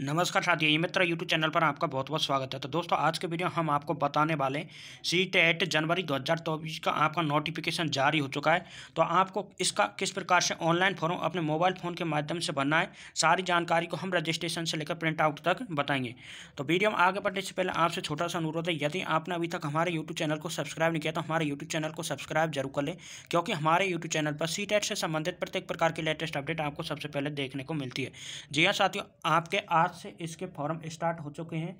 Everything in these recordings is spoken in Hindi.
नमस्कार साथियों मित्र यूट्यूब चैनल पर आपका बहुत बहुत स्वागत है तो दोस्तों आज के वीडियो हम आपको बताने वाले सी टेट जनवरी 2024 का आपका नोटिफिकेशन जारी हो चुका है तो आपको इसका किस प्रकार से ऑनलाइन फॉर्म अपने मोबाइल फ़ोन के माध्यम से भरना है सारी जानकारी को हम रजिस्ट्रेशन से लेकर प्रिंट आउट तक बताएंगे तो वीडियो में आगे बढ़ने से पहले आपसे छोटा सा अनुरोध है यदि आपने अभी तक हमारे यूट्यूब चैनल को सब्सक्राइब नहीं किया तो हमारे यूट्यूब चैनल को सब्सक्राइब जरूर कर लें क्योंकि हमारे यूट्यूब चैनल पर सी से संबंधित प्रत्येक प्रकार की लेटेस्ट अपडेट आपको सबसे पहले देखने को मिलती है जी हाँ साथियों आपके आज से इसके फॉर्म स्टार्ट हो चुके हैं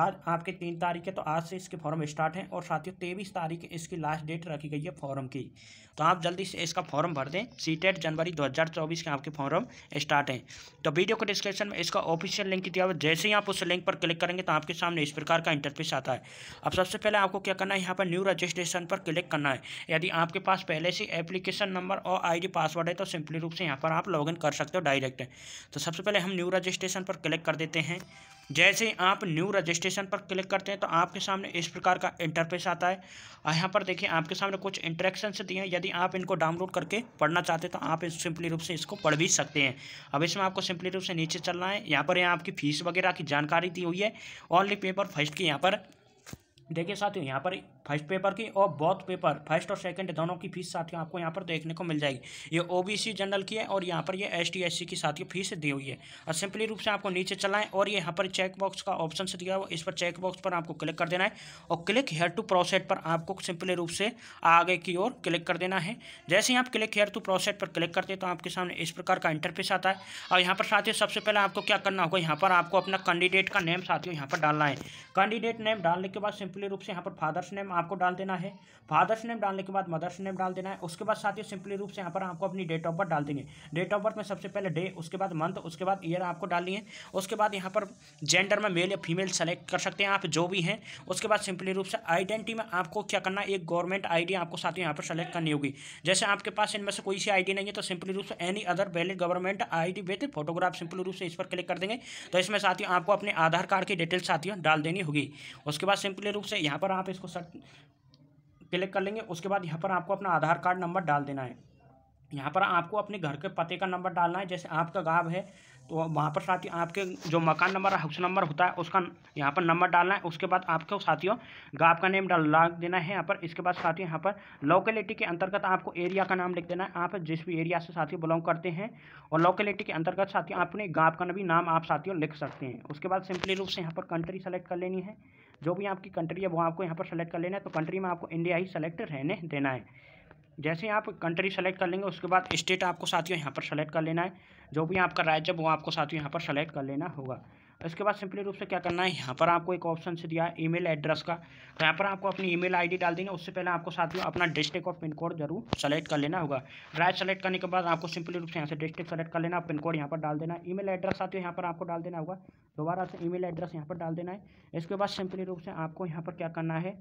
आज आपके तीन तारीख है तो आज से इसके फॉर्म स्टार्ट हैं और साथियों तेईस तारीख इसकी लास्ट डेट रखी गई है फॉर्म की तो आप जल्दी से इसका फॉर्म भर दें सी जनवरी 2024 के आपके फॉर्म स्टार्ट हैं तो वीडियो के डिस्क्रिप्शन में इसका ऑफिशियल लिंक दिया हुआ जैसे ही आप उस लिंक पर क्लिक करेंगे तो आपके सामने इस प्रकार का इंटरफेस आता है अब सबसे पहले आपको क्या करना है यहाँ पर न्यू रजिस्ट्रेशन पर क्लिक करना है यदि आपके पास पहले से एप्लीकेशन नंबर और आई पासवर्ड है तो सिंपली रूप से यहाँ पर आप लॉग कर सकते हो डायरेक्ट तो सबसे पहले हम न्यू रजिस्ट्रेशन पर क्लिक कर देते हैं जैसे ही आप न्यू रजिस्ट्रेशन पर क्लिक करते हैं तो आपके सामने इस प्रकार का इंटरफेस आता है और यहाँ पर देखिए आपके सामने कुछ इंट्रैक्शन दिए हैं यदि आप इनको डाउनलोड करके पढ़ना चाहते हैं तो आप सिंपली रूप से इसको पढ़ भी सकते हैं अब इसमें आपको सिंपली रूप से नीचे चलना है यहाँ पर यहाँ आपकी फीस वगैरह की जानकारी दी हुई है ऑनली पेपर फर्स्ट की यहाँ पर देखिए साथियों यहाँ पर फर्स्ट पेपर की और बॉथ पेपर फर्स्ट और सेकंड दोनों की फीस साथियों आपको यहाँ पर देखने को मिल जाएगी ये ओबीसी जनरल की है और यहाँ पर ये एस टी की साथियों फीस दी हुई है और सिंपली रूप से आपको नीचे चलाएं और ये यहाँ पर चेकबॉक्स का ऑप्शन से दिया हुआ इस पर चेकबॉक्स पर आपको क्लिक कर देना है और क्लिक हेयर टू प्रोसेट पर आपको सिंपली रूप से आगे की ओर क्लिक कर देना है जैसे ही आप क्लिक हेयर टू प्रोसेट पर क्लिक करते हैं तो आपके सामने इस प्रकार का इंटरफेस आता है और यहाँ पर साथियों सबसे पहले आपको क्या करना होगा यहाँ पर आपको अपना कैंडिडेट का नेम साथियों यहाँ पर डालना है कैंडिडेट नेम डालने के बाद सिंपली सिंपली रूप से यहाँ पर फादर्स नेम आपको डाल देना है फादर्स नेम डालने के बाद मदर्स नेम डाल देना है उसके बाद साथ ही सिंपली रूप से यहाँ पर आपको अपनी डेट ऑफ बर्थ डाल देंगे डेट ऑफ बर्थ में सबसे पहले डे उसके बाद मंथ उसके बाद ईयर आपको डालनी है उसके बाद यहाँ पर जेंडर में मेल या फीमेल सेलेक्ट कर सकते हैं आप जो भी हैं उसके बाद सिंपली रूप से आइडेंटिटी में आपको क्या करना एक गवर्नमेंट आई आपको साथ ही यहाँ पर सेलेक्ट करनी होगी जैसे आपके पास इनमें से कोई सी आई नहीं है तो सिंपली रूप से any other valid government D with photograph simply रूप से इस पर क्लिक कर देंगे तो इसमें साथ ही आपको अपने आधार कार्ड की डिटेल साथियों डाल देनी होगी उसके बाद सिंपली रूप से से यहाँ पर आप इसको सर्च क्लिक कर लेंगे उसके बाद यहाँ पर आपको अपना आधार कार्ड नंबर डाल देना है यहाँ पर आपको अपने घर के पते का नंबर डालना है जैसे आपका गाँव है तो वहाँ पर साथी आपके जो मकान नंबर हाउस नंबर होता है उसका यहाँ पर नंबर डालना है उसके बाद आपको साथियों गाँव का नेम डाल देना है यहाँ पर इसके बाद साथी यहाँ पर लोकेलिटी के अंतर्गत आपको एरिया का नाम लिख देना है आप जिस भी एरिया से साथी बिलोंग करते हैं और लोकेलिटी के अंतर्गत साथी अपने गाँव का भी नाम आप साथियों लिख सकते हैं उसके बाद सिंपली रूप से यहाँ पर कंट्री सेलेक्ट कर लेनी है जो भी आपकी कंट्री है वो आपको यहाँ पर सेलेक्ट कर लेना है तो कंट्री में आपको इंडिया ही सेलेक्ट रहने देना है जैसे आप कंट्री सेलेक्ट कर लेंगे उसके बाद स्टेट आपको साथियों यहाँ पर सेलेक्ट कर लेना है जो भी आपका राज्य वो आपको साथियों यहाँ पर सेलेक्ट कर लेना होगा इसके बाद सिंपली रूप से क्या करना है यहाँ पर आपको एक ऑप्शन से दिया है ईमेल एड्रेस का तो यहाँ पर आपको अपनी ईमेल आईडी डाल देना उससे पहले आपको साथियों अपना डिस्ट्रिक्ट और पिन कोड जरूर सेलेक्ट कर लेना होगा राज्य सेलेक्ट करने के बाद आपको सिंपली रूप से यहाँ से डिस्ट्रिक्ट सेलेक्ट कर लेना पिन कोड यहाँ पर डाल देना मेल एड्रेस साथियों यहाँ पर आपको डाल देना होगा दोबारा से ईमेल एड्रेस यहाँ पर डाल देना है इसके बाद सिंपली रूप से आपको यहाँ पर क्या करना है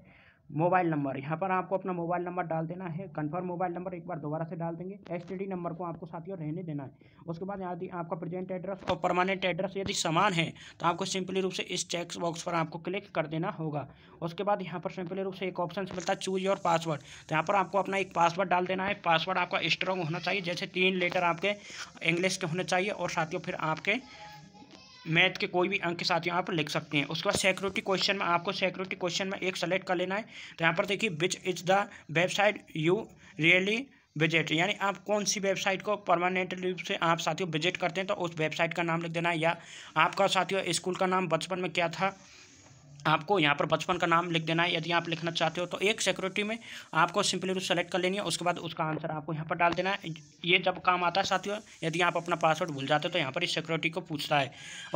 मोबाइल नंबर यहाँ पर आपको अपना मोबाइल नंबर डाल देना है कंफर्म मोबाइल नंबर एक बार दोबारा से डाल देंगे एस नंबर को आपको साथियों रहने देना है उसके बाद यदि आपका प्रेजेंट एड्रेस और परमानेंट एड्रेस यदि समान है तो आपको सिंपली रूप से इस चेक बॉक्स पर आपको क्लिक कर देना होगा उसके बाद यहाँ पर सिंपली रूप से एक ऑप्शन मिलता है चूज योर पासवर्ड तो यहाँ पर आपको अपना एक पासवर्ड डाल देना है पासवर्ड आपका स्ट्रॉन्ग होना चाहिए जैसे तीन लेटर आपके इंग्लिश के होने चाहिए और साथियों फिर आपके मैथ के कोई भी अंक के साथ यहाँ पर लिख सकते हैं उसके बाद सिक्योरिटी क्वेश्चन में आपको सिक्योरिटी क्वेश्चन में एक सेलेक्ट कर लेना है तो यहाँ पर देखिए which is the website you really visit यानी आप कौन सी वेबसाइट को परमानेंट रूप से आप साथियों विजिट करते हैं तो उस वेबसाइट का नाम लिख देना है या आपका साथियों स्कूल का नाम बचपन में क्या था आपको यहाँ पर बचपन का नाम लिख देना है यदि आप लिखना चाहते हो तो एक सिक्योरिटी में आपको सिंपली रूप सेलेक्ट कर लेनी है उसके बाद उसका आंसर आपको यहाँ पर डाल देना है ये जब काम आता है साथियों यदि आप अपना पासवर्ड भूल जाते हो तो यहाँ पर इस सिक्योरिटी को पूछता है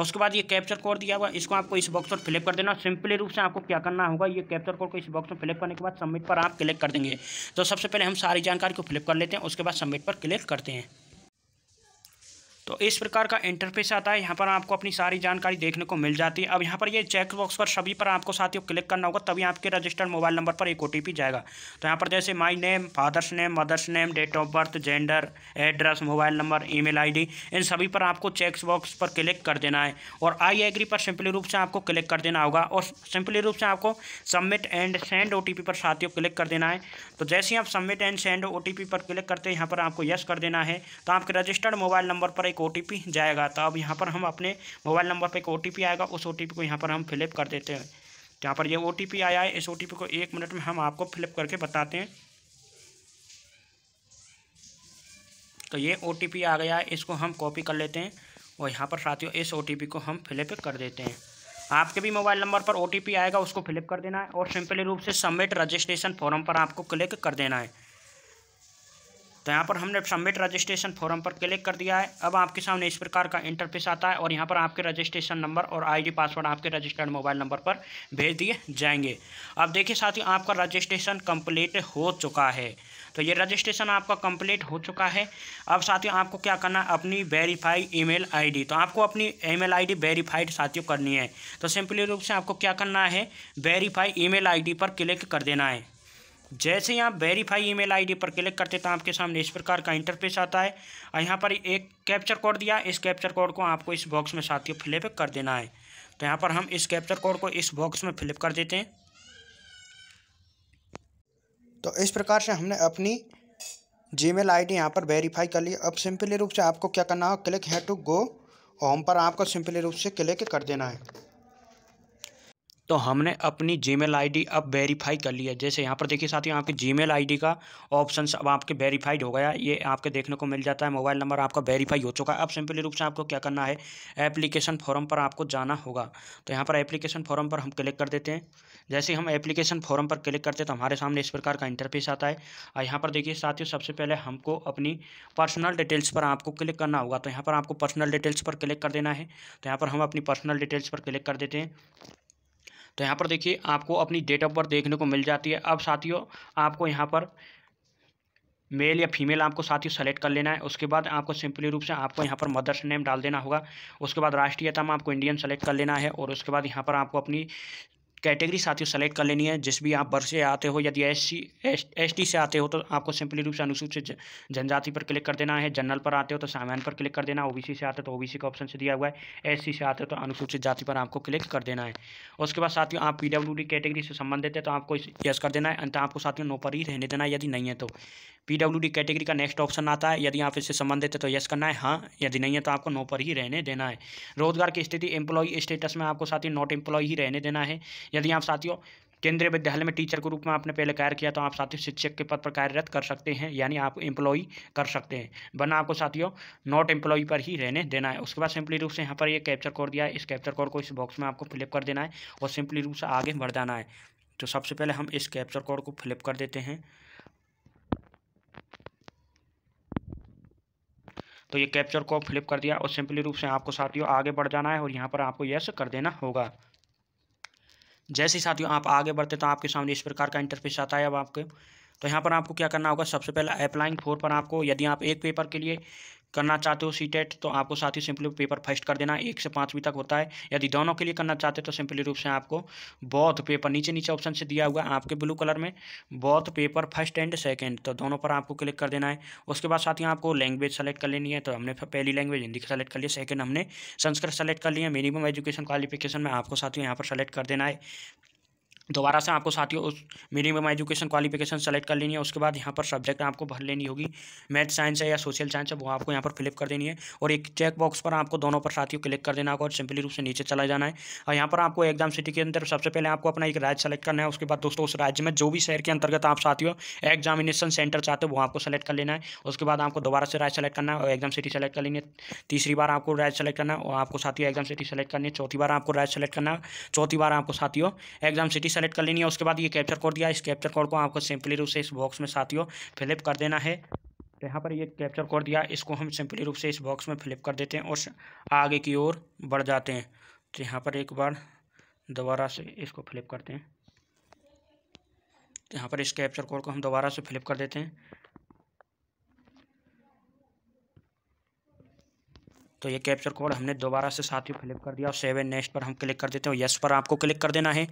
उसके बाद ये कैप्चर कोड दिया हुआ इसको आपको इस बॉक्स पर फिलप कर देना सिंपली रूप से आपको क्या करना होगा ये कैप्चर कोड को इस बॉक्स में फिलप करने के बाद सबमिट पर आप क्लिक कर देंगे तो सबसे पहले हम सारी जानकारी को फिलप कर लेते हैं उसके बाद सबमिट पर क्लिक करते हैं तो इस प्रकार का इंटरफेस आता है यहाँ पर आपको अपनी सारी जानकारी देखने को मिल जाती है अब यहाँ पर ये चेक बॉक्स पर सभी पर आपको साथियों क्लिक करना होगा तभी आपके रजिस्टर्ड मोबाइल नंबर पर एक ओ जाएगा तो यहाँ पर जैसे my name father's name mother's name date of birth gender address mobile number email इन सभी पर आपको चेक बॉक्स पर क्लिक कर देना है और आई एग्री पर सिंपली रूप से आपको क्लिक कर देना होगा और सिंपली रूप से आपको सबमिट एंड सेंड ओ पर साथियों क्लिक कर देना है तो जैसे ही आप सबमिट एंड सेंड ओ पर क्लिक करते हैं यहाँ पर आपको यस कर देना है तो आपके रजिस्टर्ड मोबाइल नंबर पर एक एक ओ जाएगा तो अब यहाँ पर हम अपने मोबाइल नंबर पर एक ओ आएगा उस ओ को यहाँ पर हम फिलअप कर देते हैं यहाँ पर ये ओ आया है इस ओ को एक मिनट में हम आपको फिलअप करके बताते हैं तो ये ओ आ गया है इसको हम कॉपी कर लेते हैं और यहाँ पर साथियों इस ओ को हम फिलअप कर देते हैं आपके भी मोबाइल नंबर पर ओ आएगा उसको फिलअप कर देना है और सिंपली रूप से सबमिट रजिस्ट्रेशन फॉर्म पर आपको क्लिक कर देना है तो यहाँ पर हमने सबमिट रजिस्ट्रेशन फॉर्म पर क्लिक कर दिया है अब आपके सामने इस प्रकार का इंटरफेस आता है और यहाँ पर आपके रजिस्ट्रेशन नंबर और आईडी पासवर्ड आपके रजिस्टर्ड मोबाइल नंबर पर भेज दिए जाएंगे अब देखिए साथियों आपका रजिस्ट्रेशन कंप्लीट हो चुका है तो ये रजिस्ट्रेशन आपका कंप्लीट हो चुका है अब साथियों आपको क्या करना है अपनी वेरीफाई ईमेल आईडी तो आपको अपनी ईमेल आईडी वेरीफाइड साथियों करनी है तो सिंपली रूप से आपको क्या करना है वेरीफाई ईमेल आईडी पर क्लिक कर देना है जैसे ही आप वेरीफाई ईमेल आईडी पर क्लिक करते तो आपके सामने इस प्रकार का इंटरफेस आता है और यहाँ पर एक कैप्चर कोड दिया इस कैप्चर कोड को आपको इस बॉक्स में साथियों फिलिप कर देना है तो यहाँ पर हम इस कैप्चर कोड को इस बॉक्स में फिलिप कर देते हैं तो इस प्रकार से हमने अपनी जी मेल आई डी यहाँ पर वेरीफाई कर ली अब सिंपली रूप से आपको क्या करना हो क्लिक है टू गो होम पर आपको सिंपली रूप से क्लिक कर देना है तो हमने अपनी जीमेल आईडी अब वेरीफाई कर लिया है जैसे यहाँ पर देखिए साथियों आपकी जीमेल आईडी का ऑप्शन अब आपके वेरीफाइड हो गया ये आपके देखने को मिल जाता है मोबाइल नंबर आपका वेरीफाई हो चुका है अब सिंपली रूप से आपको क्या करना है एप्लीकेशन फॉरम पर आपको जाना होगा तो यहाँ पर एप्लीकेशन फॉरम पर हम क्लिक कर देते हैं जैसे हम एप्लीकेशन फॉरम पर क्लिक करते हैं तो हमारे सामने इस प्रकार का इंटरफेस आता है और यहाँ पर देखिए साथियों सबसे पहले हमको अपनी पर्सनल डिटेल्स पर आपको क्लिक करना होगा तो यहाँ पर आपको पर्सनल डिटेल्स पर क्लिक कर देना है तो यहाँ पर हम अपनी पर्सनल डिटेल्स पर क्लिक कर देते हैं तो यहाँ पर देखिए आपको अपनी डेट ऑफ बर्थ देखने को मिल जाती है अब साथियों आपको यहाँ पर मेल या फीमेल आपको साथ ही सेलेक्ट कर लेना है उसके बाद आपको सिंपली रूप से आपको यहाँ पर मदर्स नेम डाल देना होगा उसके बाद राष्ट्रीयता में आपको इंडियन सेलेक्ट कर लेना है और उसके बाद यहाँ पर आपको अपनी कैटेगरी साथियों सेलेक्ट कर लेनी है जिस भी आप वर्ष से आते हो यदि एस सी एस टी से आते हो तो आपको सिंपली रूप से अनुसूचित जनजाति पर क्लिक कर देना है जनरल पर आते हो तो सामान्य पर क्लिक कर देना ओबीसी से आते हो तो ओबीसी का ऑप्शन से दिया हुआ है एस से आते हो तो अनुसूचित जाति पर आपको क्लिक कर देना है उसके बाद साथियों आप पी कैटेगरी से संबंधित है तो आपको यस कर देना है अंत आपको साथियों नो पर ही रहने देना है यदि नहीं है तो पी कैटेगरी का नेक्स्ट ऑप्शन आता है यदि आप इससे संबंधित है तो यस करना है हाँ यदि नहीं है तो आपको नो पर ही रहने देना है रोजगार की स्थिति एम्प्लॉय स्टेटस में आपको साथियों नॉट एम्प्लॉय ही रहने देना है यदि आप साथियों केंद्रीय विद्यालय में टीचर के रूप में आपने पहले कार्य किया तो आप साथियों शिक्षक के पद पर कार्यरत कर सकते हैं यानी आप इम्प्लॉई कर सकते हैं वरना आपको साथियों नॉट एम्प्लॉई पर ही रहने देना है उसके बाद सिंपली रूप से यहाँ पर ये कैप्चर कोड दिया है इस कैप्चर कोड को इस बॉक्स में आपको फ्लिप कर देना है और सिंपली रूप से आगे बढ़ जाना है तो सबसे पहले हम इस कैप्चर कोड को फ्लिप कर देते हैं तो ये कैप्चर को फ्लिप कर दिया और सिंपली रूप से आपको साथियों आगे बढ़ जाना है और यहाँ पर आपको यस कर देना होगा जैसे ही साथियों आप आगे बढ़ते तो आपके सामने इस प्रकार का इंटरफेस आता है अब आपके तो यहाँ पर आपको क्या करना होगा सबसे पहले अप्लाइंग फोर पर आपको यदि आप एक पेपर के लिए करना चाहते हो सी टेट e तो आपको साथ ही सिंपली पेपर फर्स्ट कर देना एक से पाँचवीं तक होता है यदि दोनों के लिए करना चाहते हो तो सिंपली रूप से आपको बौद्ध पेपर नीचे नीचे ऑप्शन से दिया हुआ है आपके ब्लू कलर में बौद्ध पेपर फर्स्ट एंड सेकेंड तो दोनों पर आपको क्लिक कर देना है उसके बाद साथ ही आपको लैंग्वेज सेलेक्ट कर लेनी है तो हमने पहली लैंग्वेज हिंदी सेलेक्ट कर लिया सेकेंड हमने संस्कृत सेलेक्ट कर लिया मिनिमम एजुकेशन क्वालिफिकेशन में आपको साथ ही यहाँ पर सेलेक्ट कर देना है दोबारा से आपको साथियों उस मिनिमम एजुकेशन क्वालिफिकेशन सेलेक्ट कर लेनी है उसके बाद यहाँ पर सब्जेक्ट आपको भर लेनी होगी मैथ साइंस है या सोशल साइंस है वो आपको यहाँ पर फिलअप कर देनी है और एक चेक बॉक्स पर आपको दोनों पर साथियों क्लिक कर देना होगा और सिंपली रूप से नीचे चला जाना है और यहाँ पर आपको एग्जाम सिटी के अंदर सबसे पहले आपको अपना एक राज्य सेलेक्ट करना है उसके बाद दोस्तों उस राज्य में जो भी शहर के अंतर्गत आप साथियों एग्जामिनेशन सेंटर चाहते हो वो आपको सेलेक्ट कर लेना है उसके बाद आपको दोबारा से राज्य सेलेक्ट करना है और एग्जाम सिटी सेलेक्ट कर लेनी है तीसरी बार आपको राज्य सेलेक्ट करना है और आपको साथियों एग्जाम सिटी सेलेक्ट करनी है चौथी बार आपको राज्य सेलेक्ट करना है चौथी बार आपको साथियों एग्जाम सिटी सेलेक्ट कर लेनी है उसके बाद ये कैप्चर कोड दिया इस कैप्चर कोड को आपको सिंपली रूप से इस बॉक्स में साथियों फ्लिप कर देना है तो यहाँ पर ये कैप्चर कोड दिया इसको हम सिंपली रूप से इस बॉक्स में फिलिप कर देते हैं और आगे की ओर बढ़ जाते हैं तो यहाँ पर एक बार दोबारा से इसको फ्लिप करते हैं यहाँ पर इस कैप्चर कोड को हम दोबारा से फ्लिप कर देते हैं तो ये कैप्चर कोड हमने दोबारा से साथ ही कर दिया और सेवन नेक्स्ट पर हम क्लिक कर देते हैं यस पर आपको क्लिक कर देना है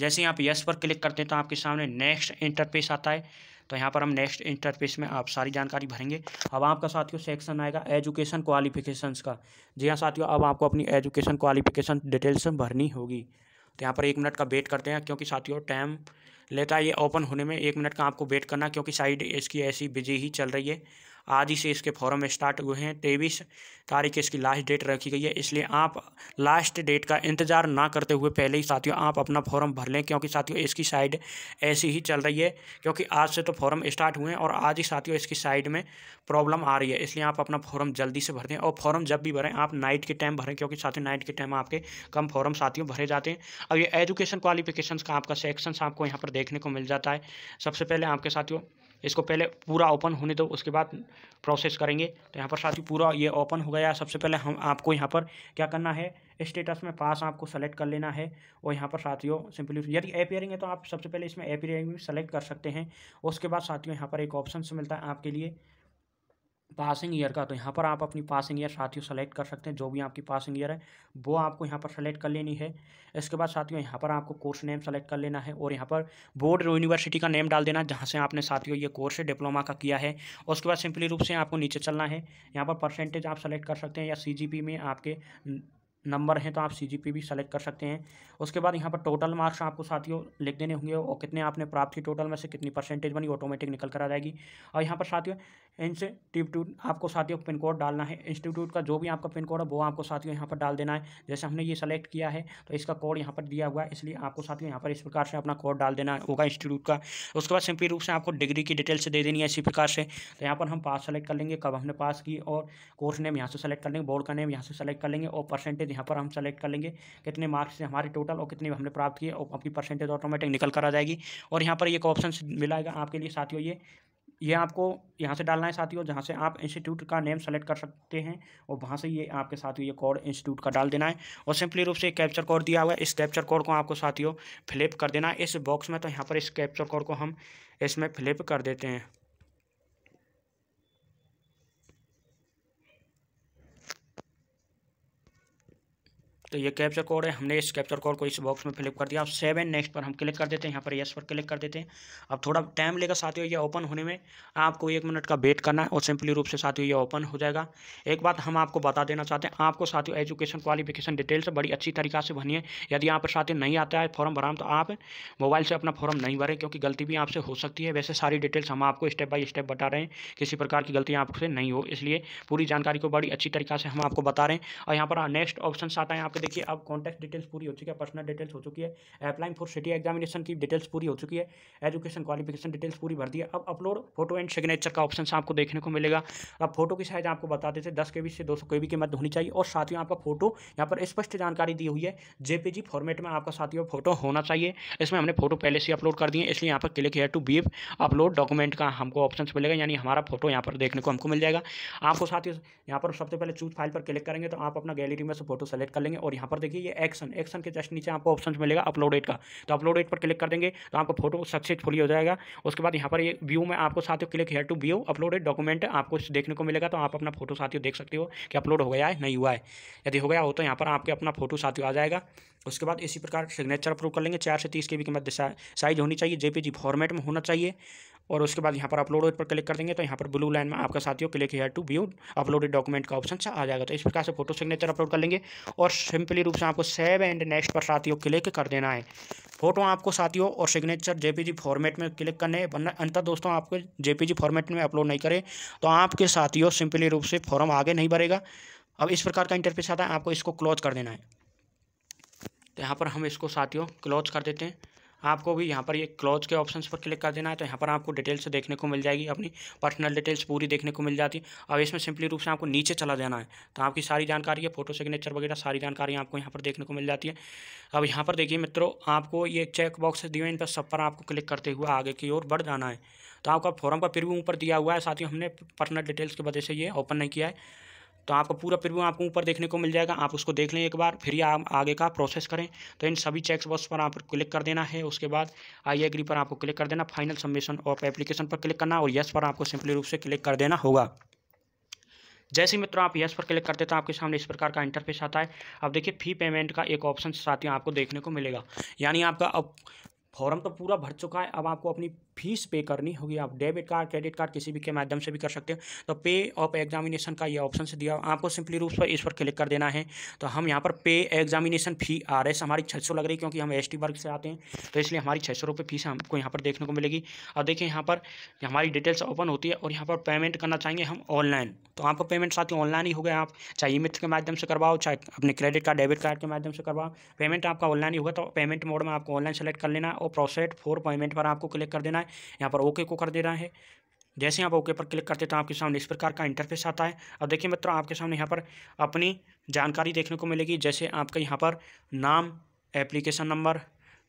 जैसे ही आप यस पर क्लिक करते हैं तो आपके सामने नेक्स्ट इंटरफेस आता है तो यहाँ पर हम नेक्स्ट इंटरफेस में आप सारी जानकारी भरेंगे अब आपका साथियों सेक्शन आएगा एजुकेशन क्वालिफिकेशन का जी हाँ साथियों अब आपको अपनी एजुकेशन क्वालिफिकेशन डिटेल्स भरनी होगी तो यहाँ पर एक मिनट का वेट करते हैं क्योंकि साथियों टाइम लेता है ये ओपन होने में एक मिनट का आपको वेट करना क्योंकि साइड इसकी ऐसी बिजी ही चल रही है आज ही से इसके फॉर्म स्टार्ट हुए हैं तेईस तारीख इसकी लास्ट डेट रखी गई है इसलिए आप लास्ट डेट का इंतज़ार ना करते हुए पहले ही साथियों आप अपना फॉर्म भर लें क्योंकि साथियों इसकी साइड ऐसी ही चल रही है क्योंकि आज से तो फॉर्म स्टार्ट हुए हैं और आज ही साथियों इसकी साइड में प्रॉब्लम आ रही है इसलिए आप अपना फॉर्म जल्दी से भर दें और फॉर्म जब भी भरें आप नाइट के टाइम भरें क्योंकि साथियों नाइट के टाइम आपके कम फॉर्म साथियों भरे जाते हैं अब ये एजुकेशन क्वालिफिकेशन का आपका सेक्शन आपको यहाँ पर देखने को मिल जाता है सबसे पहले आपके साथियों इसको पहले पूरा ओपन होने दो तो उसके बाद प्रोसेस करेंगे तो यहाँ पर साथ ही पूरा ये ओपन हो गया सबसे पहले हम आपको यहाँ पर क्या करना है स्टेटस में पास आपको सेलेक्ट कर लेना है और यहाँ पर साथियों सिंपली यदि ऐप है तो आप सबसे पहले इसमें ऐप भी सेलेक्ट कर सकते हैं उसके बाद साथियों यहाँ पर एक ऑप्शन मिलता है आपके लिए पासिंग ईयर का तो यहाँ पर आप अपनी पासिंग ईयर साथियों सेलेक्ट कर सकते हैं जो भी आपकी पासिंग ईयर है वो आपको यहाँ पर सेलेक्ट कर लेनी है इसके बाद साथियों यहाँ पर आपको कोर्स नेम सेलेक्ट कर लेना है और यहाँ पर बोर्ड यूनिवर्सिटी का नेम डाल देना है जहाँ से आपने साथियों ये कोर्स डिप्लोमा का किया है उसके बाद सिंपली रूप से आपको नीचे चलना है यहाँ पर परसेंटेज आप सेलेक्ट कर सकते हैं या सी में आपके नंबर हैं तो आप सी भी सेलेक्ट कर सकते हैं उसके बाद यहाँ पर टोटल मार्क्स आपको साथियों लिख देने होंगे और कितने आपने प्राप्त की टोटल में से कितनी परसेंटेज बनी ऑटोमेटिक निकल कर आ जाएगी और यहाँ पर साथियों इंस्टीट्यूट आपको साथियों पिन कोड डालना है इंस्टीट्यूट का जो भी आपका पिन कोड है वो आपको साथियों यहाँ पर डाल देना है जैसे हमने ये सेलेक्ट किया है तो इसका कोड यहाँ पर दिया हुआ है इसलिए आपको साथियों यहाँ पर इस प्रकार से अपना कोड डाल देना होगा इंस्टीट्यूट का उसके बाद सिंपली रूप से आपको डिग्री की डिटेल्स दे देनी है इसी प्रकार से तो यहाँ पर हम पास सेलेक्ट कर लेंगे कब हमने पास की और कोर्स नेम यहाँ से सेलेक्ट कर लेंगे बोर्ड का नेम यहाँ से सेलेक्ट कर लेंगे और परसेंटेज यहाँ पर हम सेलेक्ट कर लेंगे कितने मार्क्स हमारे टोटल और कितने हमने प्राप्त किए और आपकी परसेंटेज ऑटोमेटिक निकल कर आ जाएगी और यहाँ पर एक ऑप्शन मिलाएगा आपके लिए साथियों ये ये आपको यहाँ से डालना है साथियों जहाँ से आप इंस्टीट्यूट का नेम सेलेक्ट कर सकते हैं और वहाँ से ये आपके साथियों ये कोड इंस्टीट्यूट का डाल देना है और सिंपली रूप से कैप्चर कोड दिया हुआ है इस कैप्चर कोड को आपको साथियों फ्लिप कर देना है इस बॉक्स में तो यहाँ पर इस कैप्चर कोड को हम इसमें फ्लिप कर देते हैं तो ये कैप्चर कोड है हमने इस कैप्चर कोड को इस बॉक्स में फिलअप कर दिया अब सेवन नेक्स्ट पर हम क्लिक कर देते हैं यहाँ पर यस पर क्लिक कर देते हैं अब थोड़ा टाइम लेगा साथियों ये ओपन होने में आपको एक मिनट का वेट करना है और सिंपली रूप से साथियों ये ओपन हो जाएगा एक बात हम आपको बता देना चाहते हैं आपको साथियों एजुकेशन क्वालिफिकेशन डिटेल्स बड़ी अच्छी तरीका से भरनी है यदि यहाँ पर साथियों नहीं आता है फॉर्म भराम तो आप मोबाइल से अपना फॉर्म नहीं भरें क्योंकि गलती भी आपसे हो सकती है वैसे सारी डिटेल्स हम आपको स्टेप बाई स्टेप बता रहे हैं किसी प्रकार की गलती आपसे नहीं हो इसलिए पूरी जानकारी को बड़ी अच्छी तरीका से हम आपको बता रहे हैं और यहाँ पर नेक्स्ट ऑप्शन आता है आपके देखिए अब कॉन्टैक्ट डिटेल्स पूरी हो चुकी है पर्सनल डिटेल्स हो चुकी है अप्लाइंग फॉर सिटी एग्जामिनेशन की डिटेल्स पूरी हो चुकी है एजुकेशन क्वालिफिकेशन डिटेल्स पूरी भर दी है अब अपलोड फोटो एंड सिग्नेचर का ऑप्शन आपको देखने को मिलेगा अब फोटो की साइज आपको बताते थे दस के से दो सौ के मध्य होनी चाहिए और साथ ही आपका फोटो यहाँ पर स्पष्ट जानकारी दी हुई है जेपीजी फॉर्मेट में आपका साथियों फोटो होना चाहिए इसमें हमने फोटो पहले से अपलोड कर दिए इसलिए यहाँ पर click here to be upload document का हमको ऑप्शन मिलेगा यानी हमारा फोटो यहाँ पर देखने को हमको मिल जाएगा आपको साथ ही यहाँ पर सबसे पहले चूज फाइल पर क्लिक करेंगे तो आप अपना गैलरी में से फोटो सेलेक्ट कर लेंगे और यहाँ पर देखिए ये एक्शन एक्शन के जस्ट नीचे आपको ऑप्शन मिलेगा अपलोड एट का तो अपलोड एट पर क्लिक कर देंगे तो आपको फोटो सक्सेसफुली हो जाएगा उसके बाद यहाँ पर ये व्यू में आपको साथियों click here to view uploaded document आपको देखने को मिलेगा तो आप अपना फोटो साथियों देख सकते हो कि अपलोड हो गया है नहीं हुआ है यदि हो गया हो तो यहाँ पर आपके अपना फोटो साथियों आ जाएगा उसके बाद इसी प्रकार सिग्नेचर अप्रूव कर लेंगे चार से तीस के बी की मध्य साइज होनी चाहिए जेपीजी फॉर्मेट में होना चाहिए और उसके बाद यहाँ पर अपलोड पर क्लिक कर देंगे तो यहाँ पर ब्लू लाइन में आपका साथियों click here to view uploaded document का ऑप्शन आ जाएगा तो इस प्रकार से फोटो सिग्नेचर अपलोड कर लेंगे और सिंपली रूप से आपको सेव एंड नेक्स्ट पर साथियों क्लिक कर देना है फोटो आपको साथियों और सिग्नेचर जेपीजी फॉर्मेट में क्लिक करने वरना अंतर दोस्तों आपको जेपीजी फॉर्मेट में अपलोड नहीं करें तो आपके साथियों सिंपली रूप से फॉर्म आगे नहीं बढ़ेगा अब इस प्रकार का इंटरफेस आता है आपको इसको क्लोज कर देना है तो यहाँ पर हम इसको साथियों क्लोज कर देते हैं आपको भी यहाँ पर ये क्लोज के ऑप्शन पर क्लिक कर देना है तो यहाँ पर आपको डिटेल्स देखने को मिल जाएगी अपनी पर्सनल डिटेल्स पूरी देखने को मिल जाती है अब इसमें सिंपली रूप से आपको नीचे चला जाना है तो आपकी सारी जानकारी है फोटो सिग्नेचर वगैरह सारी जानकारी आपको यहाँ पर देखने को मिल जाती है अब यहाँ पर देखिए मित्रों आपको ये चेक बॉक्स दिए इन पर सब पर आपको क्लिक करते हुए आगे की ओर बढ़ जाना है तो आपका फॉर्म का प्रिव्यू ऊपर दिया हुआ है साथ ही हमने पर्सनल डिटेल्स की वजह से ये ओपन नहीं किया है तो आपको पूरा प्रीव्यू आपको ऊपर देखने को मिल जाएगा आप उसको देख लें एक बार फिर ही आप आगे का प्रोसेस करें तो इन सभी चेक्स बॉक्स पर आप क्लिक कर देना है उसके बाद आई एग्री पर आपको क्लिक कर देना फाइनल सबमिशन ऑफ एप्लीकेशन पर क्लिक करना और यस पर आपको सिंपली रूप से क्लिक कर देना होगा जैसे मित्रों आप यस पर क्लिक करते हैं तो आपके सामने इस प्रकार का इंटरफेस आता है अब देखिए फी पेमेंट का एक ऑप्शन साथ ही आपको देखने को मिलेगा यानी आपका अब फॉर्म तो पूरा भर चुका है अब आपको अपनी फीस पे करनी होगी आप डेबिट कार्ड क्रेडिट कार्ड किसी भी के माध्यम से भी कर सकते हो तो पे ऑफ एग्जामिनेशन का ये ऑप्शन से दिया आपको सिंपली रूप पर इस पर क्लिक कर देना है तो हम यहाँ पर पे एग्जामिनेशन फी आर एस हमारी छः लग रही है क्योंकि हम एस टी वर्ग से आते हैं तो इसलिए हमारी छः सौ रुपये फीस हमको यहाँ पर देखने को मिलेगी और देखिए यहाँ पर हमारी डिटेल्स ओपन होती है और यहाँ पर पेमेंट करना चाहेंगे हम ऑनलाइन तो आपको पेमेंट साथ ही ऑनलाइन ही हो आप चाहे ई के माध्यम से करवाओ चाहे अपने क्रेडिट कार्ड डेबिट कार्ड के माध्यम से करवाओ पेमेंट आपका ऑनलाइन ही होगा तो पेमेंट मोड में आपको ऑनलाइन सेलेक्ट कर लेना और प्रोसेट फोर पेमेंट पर आपको क्लिक कर देना है है यहाँ पर ओके को कर दे रहा है जैसे आप ओके पर क्लिक करते हैं तो आपके सामने इस प्रकार का इंटरफेस आता है अब देखिए मित्रों आपके सामने यहाँ पर अपनी जानकारी देखने को मिलेगी जैसे आपका यहाँ पर नाम एप्लीकेशन नंबर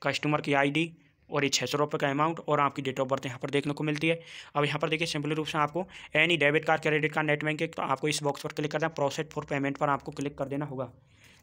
कस्टमर की आईडी और ये छः सौ रुपये का अमाउंट और आपकी डेट ऑफ बर्थ यहाँ पर देखने को मिलती है अब यहाँ पर देखिए सिंपली रूप से आपको any debit card credit card net banking तो आपको इस बॉक्स पर क्लिक करना है प्रोसेस फॉर पेमेंट पर आपको क्लिक कर देना होगा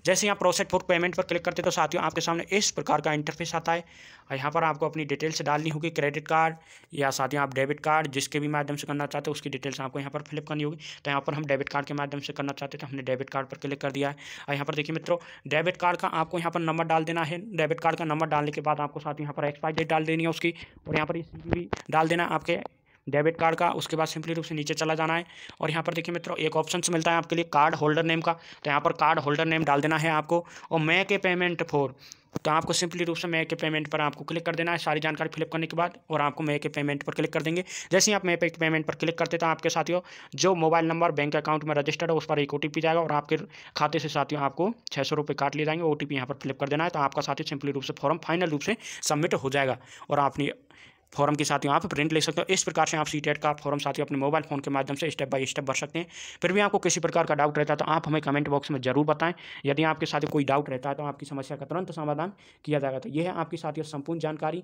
जैसे यहाँ प्रोसेट फॉर पेमेंट पर क्लिक करते हैं तो साथियों आपके सामने इस प्रकार का इंटरफेस आता है और यहाँ पर आपको अपनी डिटेल्स डालनी होगी क्रेडिट कार्ड या साथियों आप डेबिट कार्ड जिसके भी माध्यम से करना चाहते हो उसकी डिटेल्स आपको यहाँ पर फिलअप करनी होगी तो यहाँ पर हम डेबिट कार्ड के माध्यम से करना चाहते तो हमने डेबिट कार्ड पर क्लिक कर दिया है और यहाँ पर देखिए मित्रों डेबिट कार्ड का आपको यहाँ पर नंबर डाल देना है डेबिट कार्ड का नंबर डालने के बाद आपको साथ यहाँ पर एक्सपायरी डेट डाल देनी है उसकी और यहाँ पर इस भी डाल देना आपके डेबिट कार्ड का उसके बाद सिंपली रूप से नीचे चला जाना है और यहाँ पर देखिए मित्रों एक ऑप्शन मिलता है आपके लिए कार्ड होल्डर नेम का तो यहाँ पर कार्ड होल्डर नेम डाल देना है आपको और मैं के पेमेंट फॉर तो आपको सिंपली रूप से मे के पेमेंट पर आपको क्लिक कर देना है सारी जानकारी फिलअप करने के बाद और आपको मे के पेमेंट पर क्लिक कर देंगे जैसे ही आप मे पे पेमेंट पर क्लिक करते तो आपके साथियों जो मोबाइल नंबर बैंक अकाउंट में रजिस्टर्ड है उस पर एक ओ जाएगा और आपके खाते से साथियों आपको छः सौ रुपये काट लिए जाएंगे ओ टी यहाँ पर फिलअप कर देना है तो आपका साथी सिंपली रूप से फॉर्म फाइनल रूप से सबमिट हो जाएगा और आपने फॉर्म के साथियों आप प्रिंट ले सकते हो इस प्रकार से आप सी का फॉर्म साथियों अपने मोबाइल फोन के माध्यम से स्टेप बाई स्टेप भर सकते हैं फिर भी आपको किसी प्रकार का डाउट रहता है तो आप हमें कमेंट बॉक्स में जरूर बताएं यदि आपके साथ कोई डाउट रहता है तो आपकी समस्या का तुरंत समाधान किया जाएगा तो यह है आपके साथियों संपूर्ण जानकारी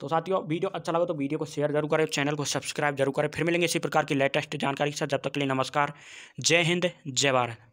तो साथियों वीडियो अच्छा लगा तो वीडियो को शेयर जरूर करें चैनल को सब्सक्राइब जरूर करें फिर मिलेंगे इसी प्रकार की लेटेस्ट जानकारी के साथ जब तक के लिए नमस्कार जय हिंद जय भारत